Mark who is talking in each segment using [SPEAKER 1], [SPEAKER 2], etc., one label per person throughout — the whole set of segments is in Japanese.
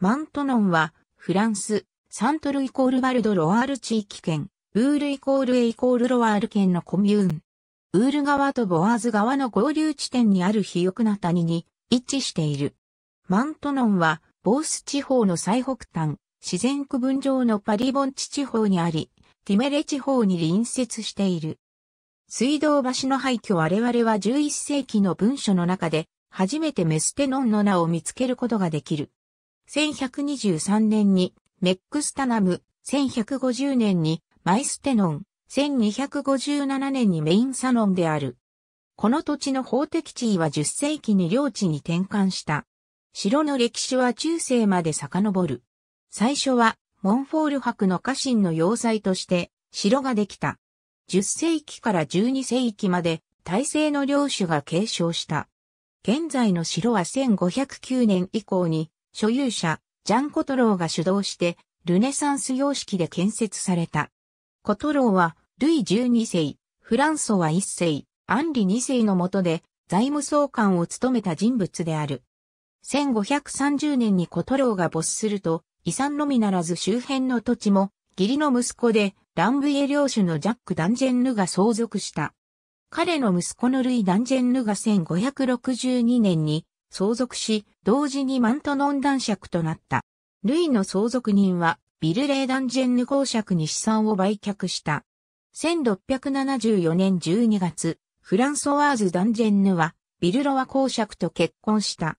[SPEAKER 1] マントノンは、フランス、サントルイコールバルドロワール地域圏、ウールイコールエイコールロワール県のコミューン。ウール川とボアーズ川の合流地点にある肥沃な谷に位置している。マントノンは、ボース地方の最北端、自然区分上のパリボンチ地方にあり、ティメレ地方に隣接している。水道橋の廃墟我々は11世紀の文書の中で、初めてメステノンの名を見つけることができる。1123年にメックスタナム、1150年にマイステノン、1257年にメインサノンである。この土地の法的地位は10世紀に領地に転換した。城の歴史は中世まで遡る。最初は、モンフォール博の家臣の要塞として、城ができた。10世紀から12世紀まで、体制の領主が継承した。現在の城は1509年以降に、所有者、ジャン・コトローが主導して、ルネサンス様式で建設された。コトローは、ルイ12世、フランソワ1世、アンリ2世の下で、財務総監を務めた人物である。1530年にコトローが没すると、遺産のみならず周辺の土地も、義理の息子で、ランブイエ領主のジャック・ダンジェンヌが相続した。彼の息子のルイ・ダンジェンヌが1562年に相続し、同時にマントノン男爵となった。ルイの相続人は、ビルレーダンジェンヌ公爵に資産を売却した。1674年12月、フランソワーズ・ダンジェンヌは、ビルロワ公爵と結婚した。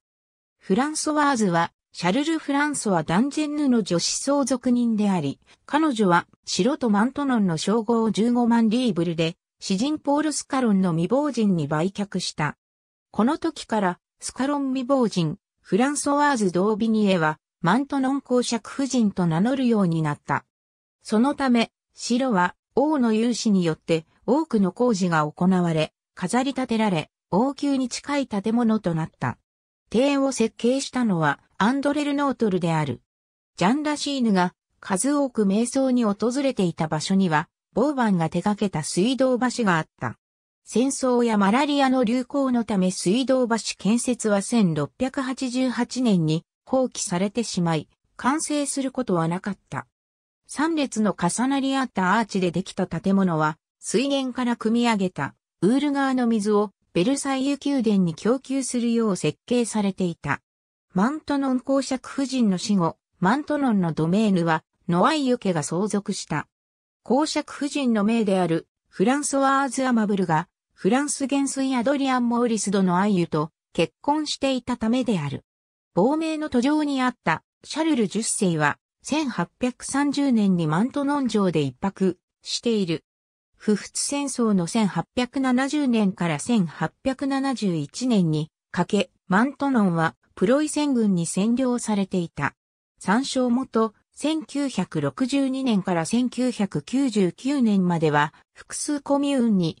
[SPEAKER 1] フランソワーズは、シャルル・フランソワ・ダンジェンヌの女子相続人であり、彼女は、白とマントノンの称号を15万リーブルで、詩人ポール・スカロンの未亡人に売却した。この時から、スカロン未亡人、フランソワーズ・ドービニエは、マントノン公爵夫人と名乗るようになった。そのため、城は王の勇士によって多くの工事が行われ、飾り立てられ、王宮に近い建物となった。庭園を設計したのはアンドレル・ノートルである。ジャン・ラシーヌが数多く瞑想に訪れていた場所には、ボーバンが手掛けた水道橋があった。戦争やマラリアの流行のため水道橋建設は1688年に放棄されてしまい、完成することはなかった。3列の重なり合ったアーチでできた建物は、水源から汲み上げたウール川の水をベルサイユ宮殿に供給するよう設計されていた。マントノン公爵夫人の死後、マントノンのドメーヌはノワイユ家が相続した。公爵夫人の命であるフランソワーズ・アマブルがフランス元帥アドリアン・モーリスドのアイユと結婚していたためである。亡命の途上にあったシャルル10世は1830年にマントノン城で一泊している。不仏戦争の1870年から1871年にかけ、マントノンはプロイセン軍に占領されていた。参照元、1962年から1999年までは複数コミューンに